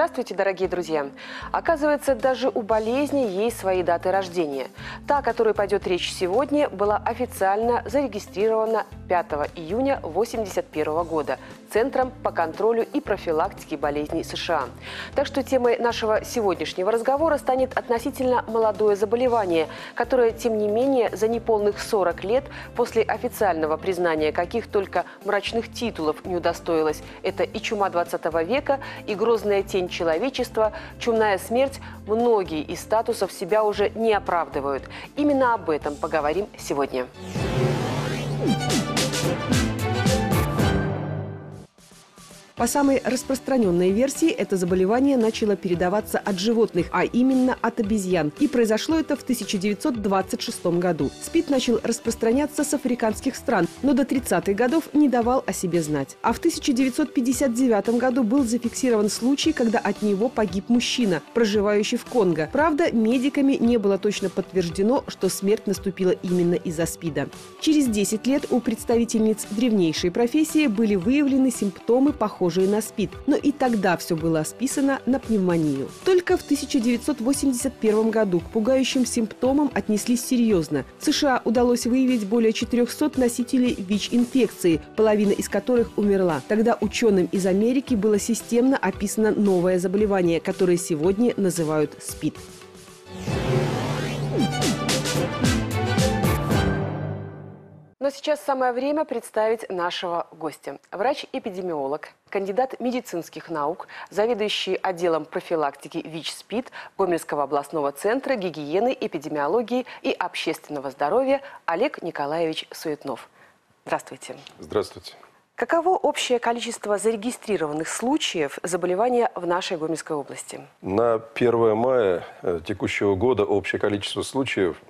Здравствуйте, дорогие друзья! Оказывается, даже у болезни есть свои даты рождения. Та, о которой пойдет речь сегодня, была официально зарегистрирована 5 июня 1981 года Центром по контролю и профилактике болезней США. Так что темой нашего сегодняшнего разговора станет относительно молодое заболевание, которое, тем не менее, за неполных 40 лет после официального признания каких только мрачных титулов не удостоилось. Это и чума 20 века, и грозная тень человечества, чумная смерть многие из статусов себя уже не оправдывают. Именно об этом поговорим сегодня. Thank you. По самой распространенной версии, это заболевание начало передаваться от животных, а именно от обезьян. И произошло это в 1926 году. СПИД начал распространяться с африканских стран, но до 30-х годов не давал о себе знать. А в 1959 году был зафиксирован случай, когда от него погиб мужчина, проживающий в Конго. Правда, медиками не было точно подтверждено, что смерть наступила именно из-за СПИДа. Через 10 лет у представительниц древнейшей профессии были выявлены симптомы, похожие похожие на СПИД, но и тогда все было списано на пневмонию. Только в 1981 году к пугающим симптомам отнеслись серьезно. В США удалось выявить более 400 носителей ВИЧ-инфекции, половина из которых умерла. Тогда ученым из Америки было системно описано новое заболевание, которое сегодня называют СПИД. Thank you сейчас самое время представить нашего гостя. Врач-эпидемиолог, кандидат медицинских наук, заведующий отделом профилактики ВИЧ-СПИД Гомельского областного центра гигиены, эпидемиологии и общественного здоровья Олег Николаевич Суетнов. Здравствуйте. Здравствуйте. Каково общее количество зарегистрированных случаев заболевания в нашей Гомельской области? На 1 мая э, текущего года общее количество случаев –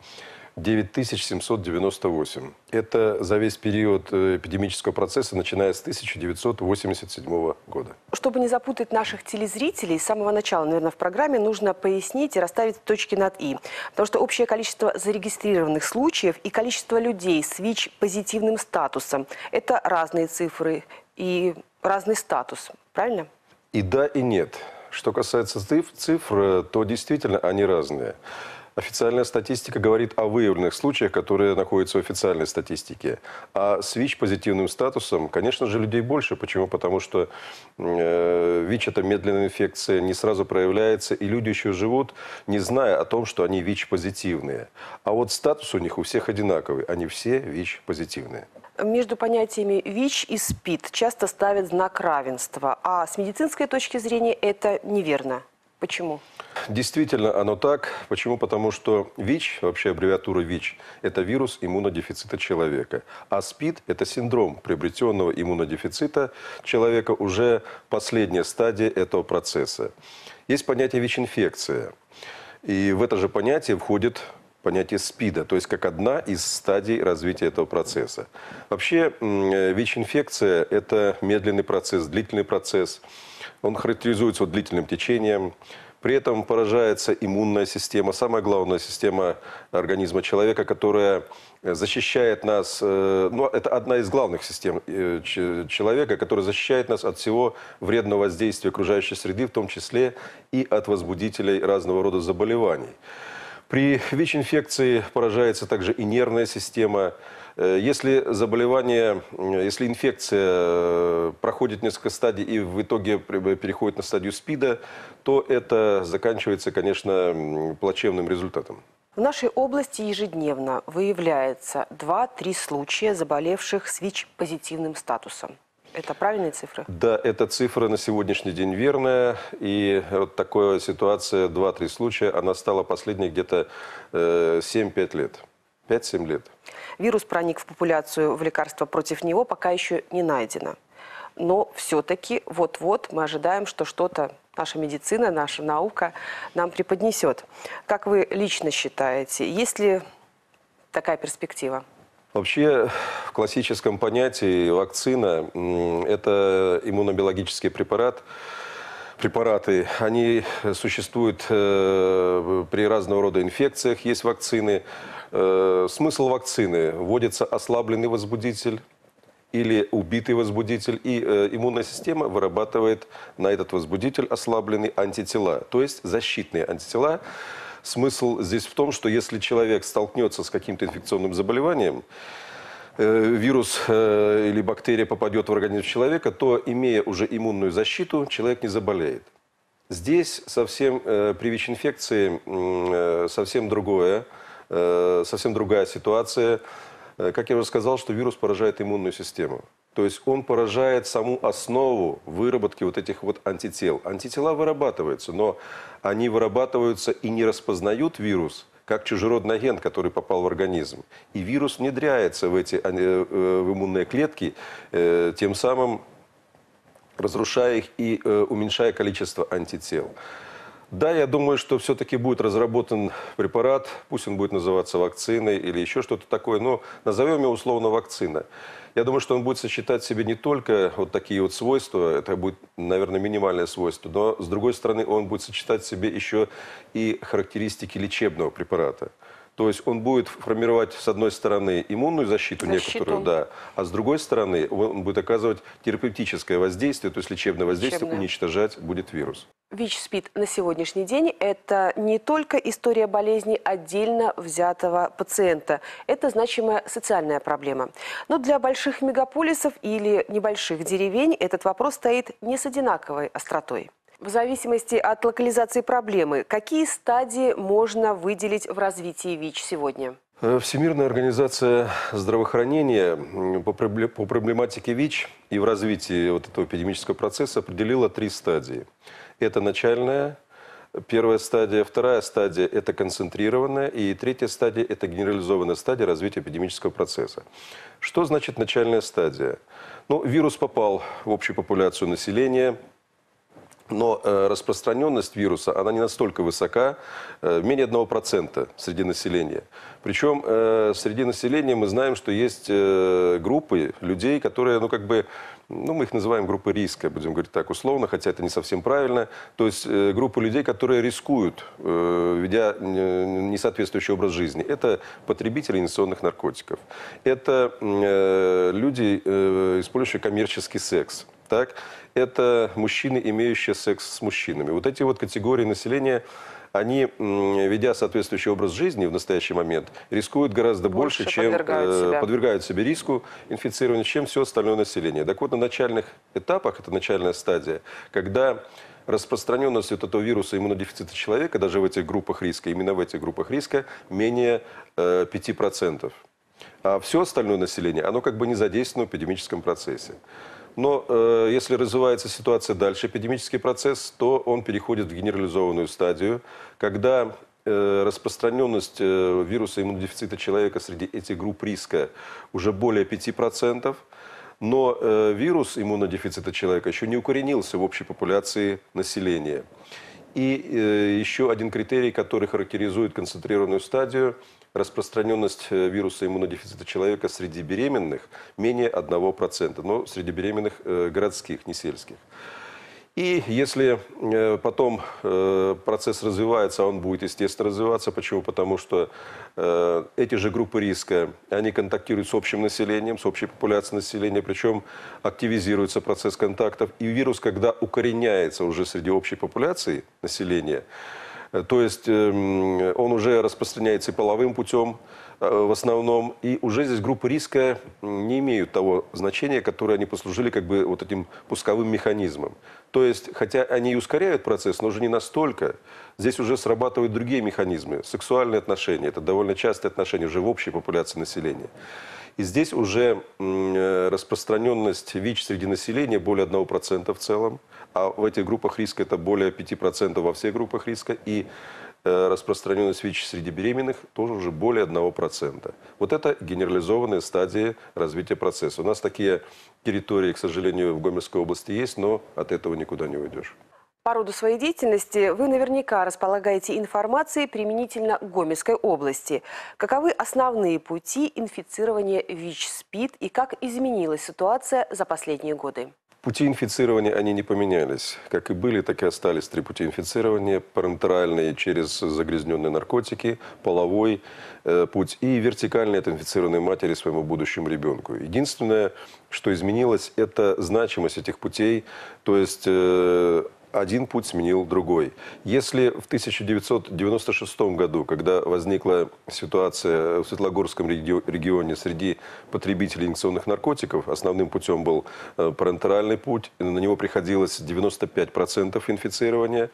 9798. Это за весь период э, эпидемического процесса, начиная с 1987 года. Чтобы не запутать наших телезрителей, с самого начала, наверное, в программе нужно пояснить и расставить точки над «и». Потому что общее количество зарегистрированных случаев и количество людей с ВИЧ-позитивным статусом – это разные цифры и разный статус, правильно? И да, и нет. Что касается цифр, э, то действительно они разные. Официальная статистика говорит о выявленных случаях, которые находятся в официальной статистике. А с ВИЧ-позитивным статусом, конечно же, людей больше. Почему? Потому что э, ВИЧ – это медленная инфекция, не сразу проявляется, и люди еще живут, не зная о том, что они ВИЧ-позитивные. А вот статус у них у всех одинаковый, они все ВИЧ-позитивные. Между понятиями ВИЧ и СПИД часто ставят знак равенства, а с медицинской точки зрения это неверно. Почему? Почему? Действительно, оно так. Почему? Потому что ВИЧ, вообще аббревиатура ВИЧ, это вирус иммунодефицита человека. А СПИД – это синдром приобретенного иммунодефицита человека, уже последняя стадия этого процесса. Есть понятие ВИЧ-инфекция. И в это же понятие входит понятие СПИДа, то есть как одна из стадий развития этого процесса. Вообще э, ВИЧ-инфекция – это медленный процесс, длительный процесс. Он характеризуется вот длительным течением, при этом поражается иммунная система, самая главная система организма человека, которая э, защищает нас, э, ну, это одна из главных систем э, человека, которая защищает нас от всего вредного воздействия окружающей среды, в том числе и от возбудителей разного рода заболеваний. При ВИЧ-инфекции поражается также и нервная система. Э, если заболевание, э, если инфекция э, проходит несколько стадий и в итоге переходит на стадию СПИДа, то это заканчивается, конечно, плачевным результатом. В нашей области ежедневно выявляется 2-3 случая заболевших с ВИЧ-позитивным статусом. Это правильные цифры? Да, эта цифра на сегодняшний день верная. И вот такая ситуация, два-три случая, она стала последней где-то 7-5 э, лет. 5-7 лет. Вирус проник в популяцию, в лекарство против него пока еще не найдено. Но все-таки вот-вот мы ожидаем, что что-то наша медицина, наша наука нам преподнесет. Как вы лично считаете, есть ли такая перспектива? Вообще, в классическом понятии вакцина – это иммунобиологический препарат, препараты, они существуют э, при разного рода инфекциях, есть вакцины. Э, смысл вакцины – вводится ослабленный возбудитель или убитый возбудитель, и э, иммунная система вырабатывает на этот возбудитель ослабленный антитела, то есть защитные антитела, смысл здесь в том, что если человек столкнется с каким-то инфекционным заболеванием, э, вирус э, или бактерия попадет в организм человека, то, имея уже иммунную защиту, человек не заболеет. Здесь совсем э, при ВИЧ-инфекции совсем другое, совсем другая ситуация. Как я уже сказал, что вирус поражает иммунную систему. То есть он поражает саму основу выработки вот этих вот антител. Антитела вырабатываются, но они вырабатываются и не распознают вирус, как чужеродный агент, который попал в организм. И вирус внедряется в эти а, э, э, в иммунные клетки, э, тем самым разрушая их и уменьшая количество антител. Да, я думаю, что все-таки будет разработан препарат, пусть он будет называться вакциной или еще что-то такое, но назовем его условно вакцина. Я думаю, что он будет сочетать в себе не только вот такие вот свойства, это будет, наверное, минимальное свойство, но, с другой стороны, он будет сочетать в себе еще и характеристики лечебного препарата. То есть он будет формировать, с одной стороны, иммунную защиту, защиту. некоторую, да, а с другой стороны, он будет оказывать терапевтическое воздействие, то есть лечебное воздействие, лечебное. уничтожать будет вирус. ВИЧ-СПИД на сегодняшний день – это не только история болезни отдельно взятого пациента. Это значимая социальная проблема. Но для больших мегаполисов или небольших деревень этот вопрос стоит не с одинаковой остротой. В зависимости от локализации проблемы, какие стадии можно выделить в развитии ВИЧ сегодня? Э, Всемирная организация здравоохранения по проблематике ВИЧ и в развитии вот этого эпидемического процесса определила три стадии. Это начальная, первая стадия, вторая стадия – это концентрированная, и третья стадия – это генерализованная стадия развития эпидемического процесса. Что значит начальная стадия? Ну, вирус попал в общую популяцию населения – но э, распространенность вируса, она не настолько высока, э, менее 1% среди населения. Причем э, среди населения мы знаем, что есть группы людей, которые, ну, как бы, ну, мы их называем группы риска, будем говорить так условно, хотя это не совсем правильно. То есть группы людей, которые рискуют, ведя несоответствующий образ жизни. Это потребители инъекционных наркотиков. Это люди, использующие коммерческий секс так, это мужчины, имеющие секс с мужчинами. Вот эти вот категории населения, они, ведя соответствующий образ жизни в настоящий момент, рискуют гораздо больше, больше чем подвергают, э, подвергают себе риску инфицирования, чем все остальное население. Так вот, на начальных этапах, это начальная стадия, когда распространенность вот этого вируса иммунодефицита человека, даже в этих группах риска, именно в этих группах риска, менее э, 5%. А все остальное население, оно как бы не задействовано в эпидемическом процессе. Но э, если развивается ситуация дальше, эпидемический процесс, то он переходит в генерализованную стадию, когда э, распространенность э, вируса иммунодефицита человека среди этих групп риска уже более 5%. Но э, вирус иммунодефицита человека еще не укоренился в общей популяции населения. И э, еще один критерий, который характеризует концентрированную стадию – распространенность э, вируса иммунодефицита человека среди беременных менее 1%, но среди беременных э, городских, не сельских. И если э, потом процесс развивается, он будет, естественно, развиваться. Почему? Потому что эти же группы риска, они контактируют с общим населением, с общей популяцией населения, причем активизируется процесс контактов. И вирус, когда укореняется уже среди общей популяции населения, то есть эм, он уже распространяется и половым путем э, в основном. И уже здесь группы риска не имеют того значения, которое они послужили как бы вот этим пусковым механизмом. То есть, хотя они и ускоряют процесс, но уже не настолько. Здесь уже срабатывают другие механизмы. Сексуальные отношения – это довольно частые отношения уже в общей популяции населения. И здесь уже э, распространенность ВИЧ среди населения более 1% в целом, а в этих группах риска это более 5% во всех группах риска, и э, распространенность ВИЧ среди беременных тоже уже более 1%. Вот это генерализованные стадии развития процесса. У нас такие территории, к сожалению, в Гомельской области есть, но от этого никуда не уйдешь по роду своей деятельности вы наверняка располагаете информацией применительно к Гомельской области. Каковы основные пути инфицирования ВИЧ-СПИД и как изменилась ситуация за последние годы? Пути инфицирования, они не поменялись. Как и были, так и остались три пути инфицирования. Парентеральные через загрязненные наркотики, половой э, путь и вертикальный от инфицированной матери своему будущему ребенку. Единственное, что изменилось, это значимость этих путей. То есть э, один путь сменил другой. Если в 1996 году, когда возникла ситуация в Светлогорском регионе среди потребителей инъекционных наркотиков, основным путем был э, парентеральный путь, на него приходилось 95% инфицирования,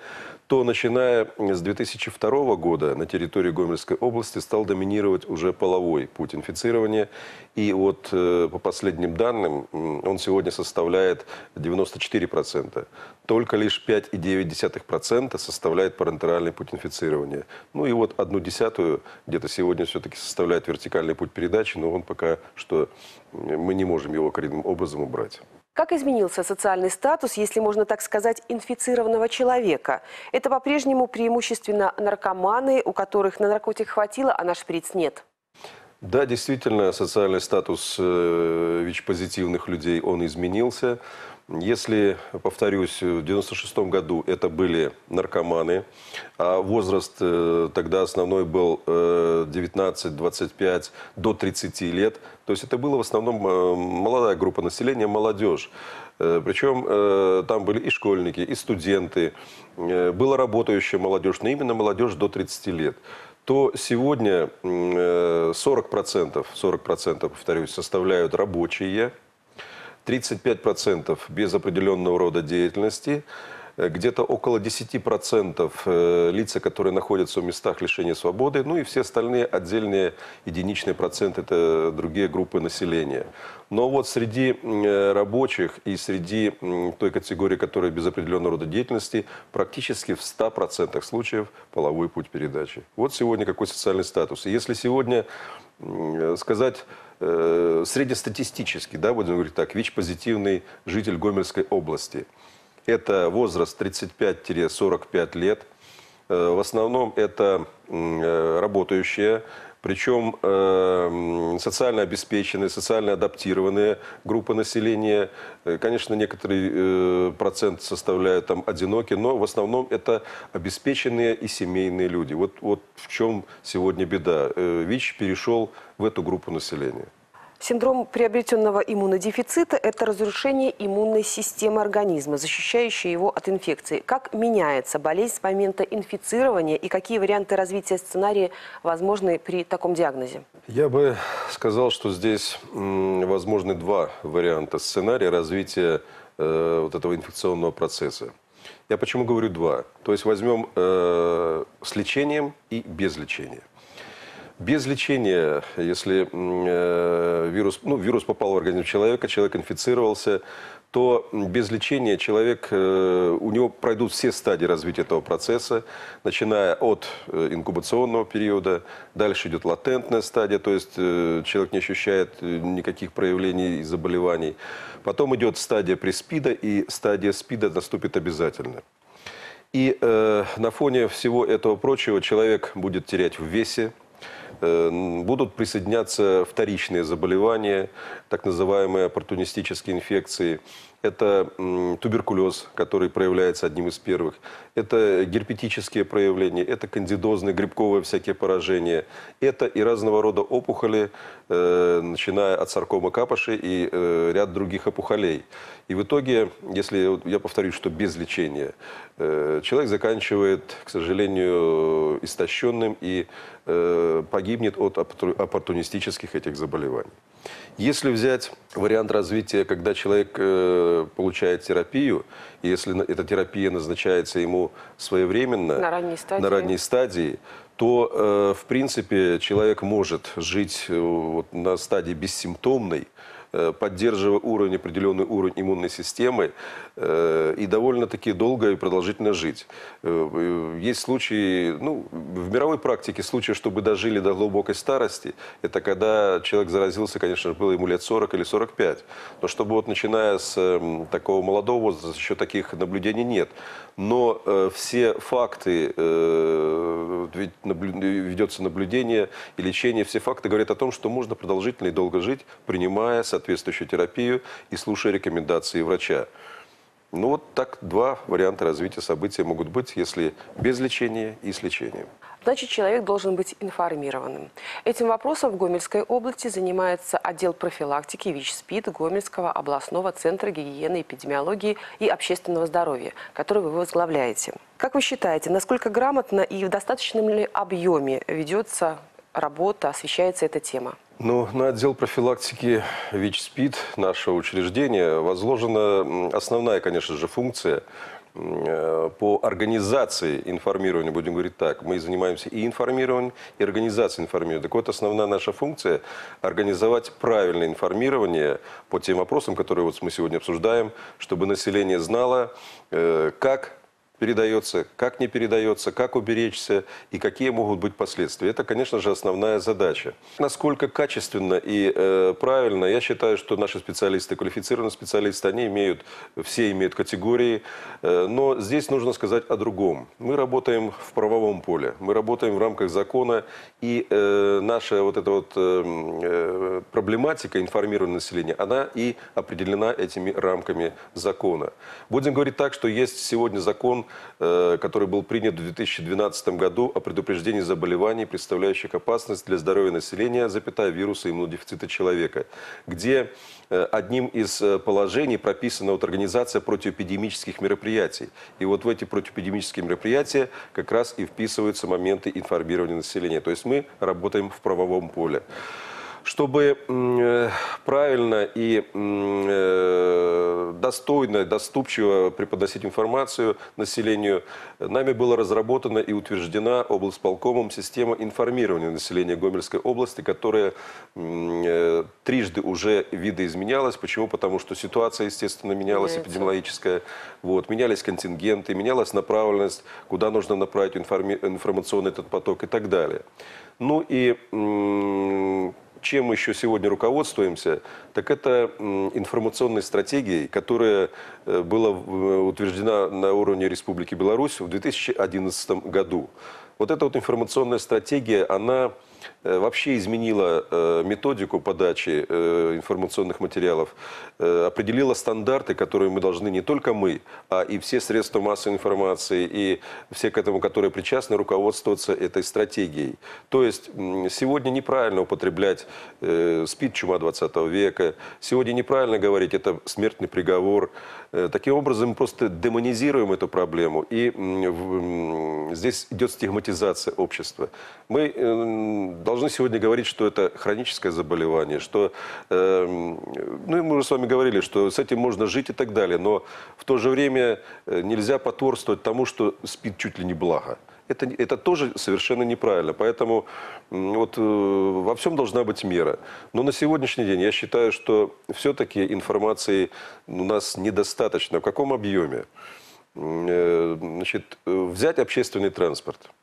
то начиная с 2002 года на территории Гомельской области стал доминировать уже половой путь инфицирования. И вот э, по последним данным он сегодня составляет 94%. Только лишь 5,9% составляет парентеральный путь инфицирования. Ну и вот одну десятую где-то сегодня все-таки составляет вертикальный путь передачи, но он пока что мы не можем его коренным образом убрать. Как изменился социальный статус, если можно так сказать, инфицированного человека? Это по-прежнему преимущественно наркоманы, у которых на наркотик хватило, а на шприц нет. Да, действительно, социальный статус э, ВИЧ-позитивных людей, он изменился. Если, повторюсь, в 96 году это были наркоманы, а возраст э, тогда основной был э, 19-25 до 30 лет, то есть это была в основном э, молодая группа населения, молодежь. Э, Причем там были и школьники, и студенты, была работающая молодежь, но именно молодежь до 30 лет то сегодня 40%, 40%, повторюсь, составляют рабочие, 35% без определенного рода деятельности, э, где-то около 10% э, лица, которые находятся в местах лишения свободы, ну и все остальные отдельные единичные проценты – это другие группы населения. Но вот среди э, рабочих и среди той категории, которая без определенного рода деятельности, практически в 100% случаев половой путь передачи. Вот сегодня какой социальный статус. И если сегодня сказать э, среднестатистический, да, будем говорить так, ВИЧ-позитивный житель Гомельской области. Это возраст 35-45 лет. Э, в основном это э, работающие причем э, эм, социально обеспеченные, социально адаптированные группы населения, э, конечно, некоторый э, процент составляют там одинокие, но в основном это обеспеченные и семейные люди. Вот, вот в чем сегодня беда. Э, ВИЧ перешел в эту группу населения. Синдром приобретенного иммунодефицита – это разрушение иммунной системы организма, защищающей его от инфекции. Как меняется болезнь с момента инфицирования и какие варианты развития сценария возможны при таком диагнозе? Я бы сказал, что здесь возможны два варианта сценария развития э, вот этого инфекционного процесса. Я почему говорю два? То есть возьмем э, с лечением и без лечения. Без лечения, если э, вирус, ну, вирус попал в организм человека, человек инфицировался, то без лечения человек, э, у него пройдут все стадии развития этого процесса, начиная от э, инкубационного периода, дальше идет латентная стадия, то есть э, человек не ощущает э, никаких проявлений и заболеваний. Потом идет стадия преспида, и стадия спида наступит обязательно. И э, на фоне всего этого прочего человек будет терять в весе, Э, будут присоединяться вторичные заболевания, так называемые оппортунистические инфекции, это туберкулез, который проявляется одним из первых, это герпетические проявления, это кандидозные, грибковые всякие поражения, это и разного рода опухоли, э, начиная от саркома капоши и э, ряд других опухолей. И в итоге, если я повторю, что без лечения, э, человек заканчивает, к сожалению, истощенным и погибнет от оппортунистических этих заболеваний. Если взять вариант развития, когда человек э, получает терапию, если эта терапия назначается ему своевременно, на ранней стадии, на ранней стадии то, э, в принципе, человек может жить э, вот, на стадии бессимптомной, э, поддерживая уровень, определенный уровень иммунной системы, Э, и довольно-таки долго и продолжительно жить. Э, э, есть случаи, ну, в мировой практике случаи, чтобы дожили до глубокой старости, это когда человек заразился, конечно, было ему лет 40 или 45. Но чтобы вот начиная с эм, такого молодого возраста, еще таких наблюдений нет. Но все факты, ведется наблюдение и лечение, все факты говорят о том, что можно продолжительно и долго жить, принимая соответствующую терапию и слушая рекомендации врача. Ну вот так два варианта развития событий могут быть, если без лечения и с лечением. Значит, человек должен быть информированным. Этим вопросом в Гомельской области занимается отдел профилактики ВИЧ-СПИД Гомельского областного центра гигиены, эпидемиологии и общественного здоровья, который вы возглавляете. Как вы считаете, насколько грамотно и в достаточном ли объеме ведется работа, освещается эта тема? Ну, на отдел профилактики ВИЧ-СПИД нашего учреждения возложена основная, конечно же, функция э, по организации информирования, будем говорить так, мы занимаемся и информированием, и организацией информирования. Так вот, основная наша функция – организовать правильное информирование по тем вопросам, которые вот мы сегодня обсуждаем, чтобы население знало, э, как передается, как не передается, как уберечься и какие могут быть последствия. Это, конечно же, основная задача. Насколько качественно и э, правильно, я считаю, что наши специалисты, квалифицированные специалисты, они имеют, все имеют категории, э, но здесь нужно сказать о другом. Мы работаем в правовом поле, мы работаем в рамках закона, и э, наша вот эта вот эм, э, проблематика информирования населения, она и определена этими рамками закона. Будем говорить так, что есть сегодня закон, Э, который был принят в 2012 году о предупреждении заболеваний, представляющих опасность для здоровья населения, запятая вируса иммунодефицита человека, где э, одним из э, положений прописана вот организация противоэпидемических мероприятий. И вот в эти противоэпидемические мероприятия как раз и вписываются моменты информирования населения. То есть мы работаем в правовом поле чтобы э, правильно и э, достойно, доступчиво преподносить информацию населению, нами была разработана и утверждена облсполкомом система информирования населения Гомельской области, которая э, трижды уже видоизменялась. Почему? Потому что ситуация, естественно, менялась, эпидемиологическая. Вот, менялись контингенты, менялась направленность, куда нужно направить информационный этот поток и так далее. Ну и чем еще сегодня руководствуемся, так это информационной стратегией, которая э, была э, утверждена на уровне Республики Беларусь в 2011 году. Вот эта вот информационная стратегия, она Э, вообще изменила э, методику подачи э, информационных материалов, определила стандарты, которые мы должны не только мы, а и все средства массовой информации, и все к этому, которые причастны, руководствоваться этой стратегией. То есть сегодня неправильно употреблять спид чума 20 века, сегодня неправильно говорить это смертный приговор. Таким образом, мы просто демонизируем эту проблему, и здесь идет стигматизация общества. Мы должны должны сегодня говорить, что это хроническое заболевание, что, э, ну и мы уже с вами говорили, что с этим можно жить и так далее, но в то же время э, нельзя потворствовать тому, что спит чуть ли не благо. Это, это тоже совершенно неправильно. Поэтому вот, э, во всем должна быть мера. Но на сегодняшний день я считаю, что все-таки информации у нас недостаточно. В каком объеме? Э, значит, взять общественный транспорт –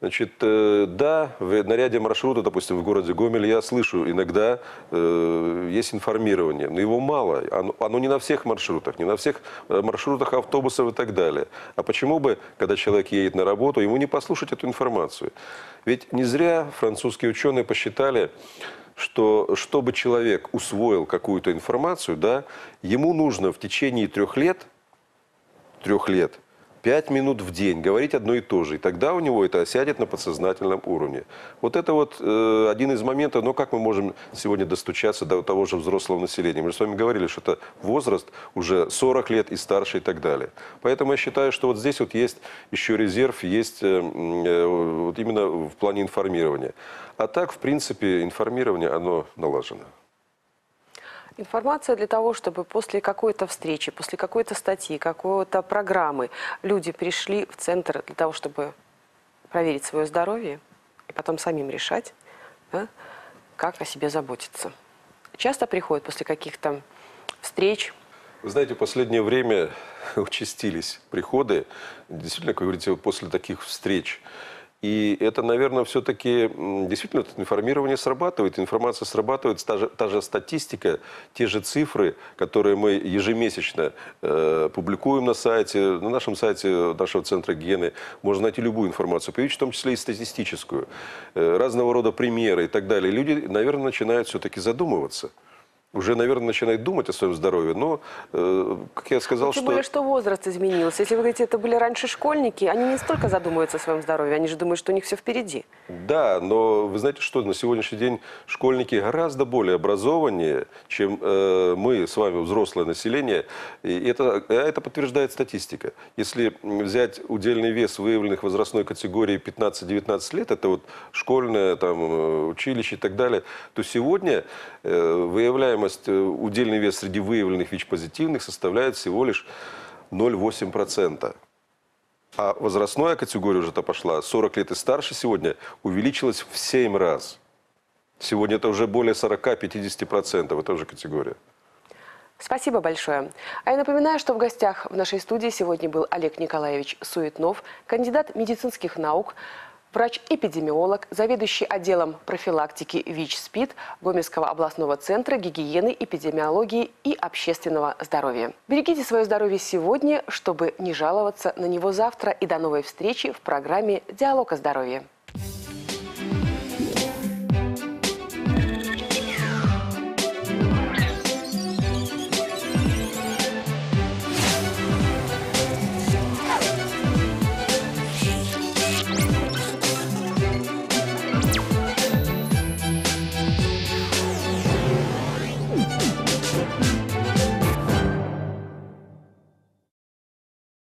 Значит, э, да, в наряде маршрута, допустим, в городе Гомель я слышу иногда э, есть информирование, но его мало. Оно, оно не на всех маршрутах, не на всех э, маршрутах автобусов и так далее. А почему бы, когда человек едет на работу, ему не послушать эту информацию? Ведь не зря французские ученые посчитали, что чтобы человек усвоил какую-то информацию, да, ему нужно в течение трех лет, трех лет – Пять минут в день говорить одно и то же. И тогда у него это осядет на подсознательном уровне. Вот это вот э, один из моментов, но ну, как мы можем сегодня достучаться до того же взрослого населения? Мы же с вами говорили, что это возраст уже 40 лет и старше и так далее. Поэтому я считаю, что вот здесь вот есть еще резерв, есть э, э, вот именно в плане информирования. А так, в принципе, информирование, оно налажено. Информация для того, чтобы после какой-то встречи, после какой-то статьи, какой-то программы люди пришли в центр для того, чтобы проверить свое здоровье и потом самим решать, да, как о себе заботиться. Часто приходят после каких-то встреч, вы знаете, в последнее время участились приходы, действительно, как вы говорите, после таких встреч. И это, наверное, все-таки действительно информирование срабатывает, информация срабатывает, та же, та же статистика, те же цифры, которые мы ежемесячно э, публикуем на сайте, на нашем сайте нашего центра гены, можно найти любую информацию, появить в том числе и статистическую, э, разного рода примеры и так далее. Люди, наверное, начинают все-таки задумываться уже, наверное, начинает думать о своем здоровье. Но, э, как я сказал, ну, Тем что... более, что возраст изменился. Если вы говорите, это были раньше школьники, они не столько задумываются о своем здоровье, они же думают, что у них все впереди. Да, но вы знаете что, на сегодняшний день школьники гораздо более образованнее, чем э, мы с вами, взрослое население. И это, э, это подтверждает статистика. Если взять удельный вес выявленных возрастной категории 15-19 лет, это вот школьное, там, э, училище и так далее, то сегодня э, выявляемое заболеваемость, э, удельный вес среди выявленных ВИЧ-позитивных составляет всего лишь 0,8%. А возрастная категория уже-то пошла, 40 лет и старше сегодня, увеличилась в 7 раз. Сегодня это уже более 40-50%, это уже категория. Спасибо большое. А я напоминаю, что в гостях в нашей студии сегодня был Олег Николаевич Суетнов, кандидат медицинских наук, врач-эпидемиолог, заведующий отделом профилактики ВИЧ-СПИД Гомельского областного центра гигиены, эпидемиологии и общественного здоровья. Берегите свое здоровье сегодня, чтобы не жаловаться на него завтра. И до новой встречи в программе «Диалог о здоровье».